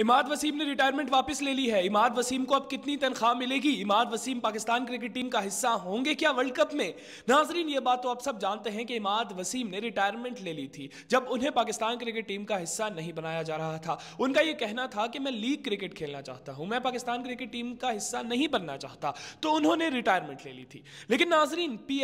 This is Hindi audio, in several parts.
इमाद वसीम ने रिटायरमेंट वापस ले ली है इमाद वसीम को अब कितनी तनख्वाह मिलेगी इमाद वसीम पाकिस्तान क्रिकेट टीम का हिस्सा होंगे क्या वर्ल्ड कप में नाजरीन ये बात तो आप सब जानते हैं कि इमाद वसीम ने रिटायरमेंट ले ली थी जब उन्हें पाकिस्तान क्रिकेट टीम का हिस्सा नहीं बनाया जा रहा था उनका यह कहना था कि मैं लीग क्रिकेट खेलना चाहता हूं मैं पाकिस्तान क्रिकेट टीम का हिस्सा नहीं बनना चाहता तो उन्होंने रिटायरमेंट ले ली थी लेकिन नाजरीन पी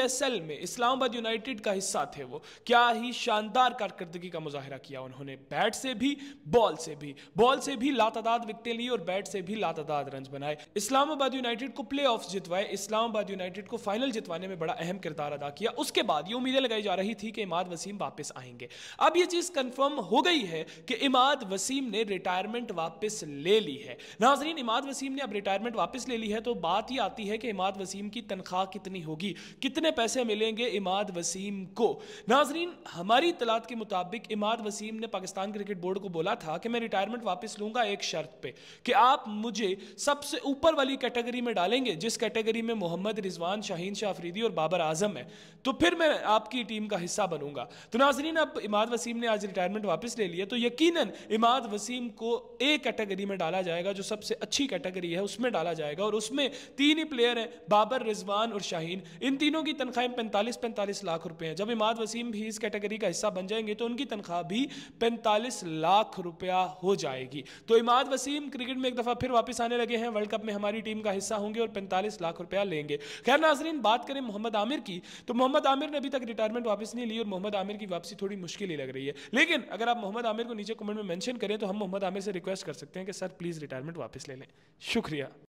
में इस्लामाबाद यूनाइटेड का हिस्सा थे वो क्या ही शानदार कारकर्दगी का मुजाहरा किया उन्होंने बैट से भी बॉल से भी बॉल से भी लातादाद विकटें ली और बैट से भी लातादाद रन बनाए इस्लामाबाद यूनाइटेड को प्ले जितवाए इस्लामाबाद यूनाइटेड को फाइनल जितवाने में बड़ा अहम किरदार अदा किया उसके बाद ये उम्मीदें लगाई जा रही थी कि इमाद वसीम वापस आएंगे अब ये चीज कंफर्म हो गई है कि इमाद वसीम ने रिटायरमेंट वापस ले ली है नाजरीन इमाद वसीम ने अब रिटायरमेंट वापस ले ली है तो बात ये आती है कि इमाद वसीम की तनख्वाह कितनी होगी कितने पैसे मिलेंगे इमाद वसीम को नाजरीन हमारी इतलात के मुताबिक इमाद वसीम ने पाकिस्तान क्रिकेट बोर्ड को बोला था कि मैं रिटायरमेंट वापस लूँ दूंगा एक शर्त पे कि आप मुझे सबसे ऊपर वाली कैटेगरी में डालेंगे जिस कैटेगरी में मोहम्मद रिजवान शाहीन शाह अफरीदी और बाबर आजम है तो फिर मैं आपकी टीम का हिस्सा बनूंगा तो नाजरीन अब इमाद वसीम ने आज रिटायरमेंट वापस ले लिया तो यकीन इमाद वसीम को ए कैटेगरी में डाला जाएगा जो सबसे अच्छी कैटेगरी है उसमें डाला जाएगा और उसमें तीन ही प्लेयर हैं बाबर रिजवान और शाहीन इन तीनों की तनख्वाहें पैंतालीस पैंतालीस लाख रुपए हैं जब इमाद वसीम भी इस कैटेगरी का हिस्सा बन जाएंगे तो उनकी तनख्वाह भी पैंतालीस लाख रुपया हो जाएगी तो इमाद वसीम क्रिकेट में एक दफ़ा फिर वापस आने लगे हैं वर्ल्ड कप में हमारी टीम का हिस्सा होंगे और पैंतालीस लाख रुपया लेंगे खैर नाजरीन बात करें मोहम्मद आमिर की तो मोहम्मद आमिर ने अभी तक रिटायरमेंट वापस नहीं ली और मोहम्मद आमिर की वापसी थोड़ी मुश्किल ही लग रही है लेकिन अगर आप मोहम्मद आमिर को नीचे कमेंट में मैंशन करें तो हम मोहम्मद आमिर से रिक्वेस्ट कर सकते हैं कि सर प्लीज़ रिटायरमेंट वापस ले लें शुक्रिया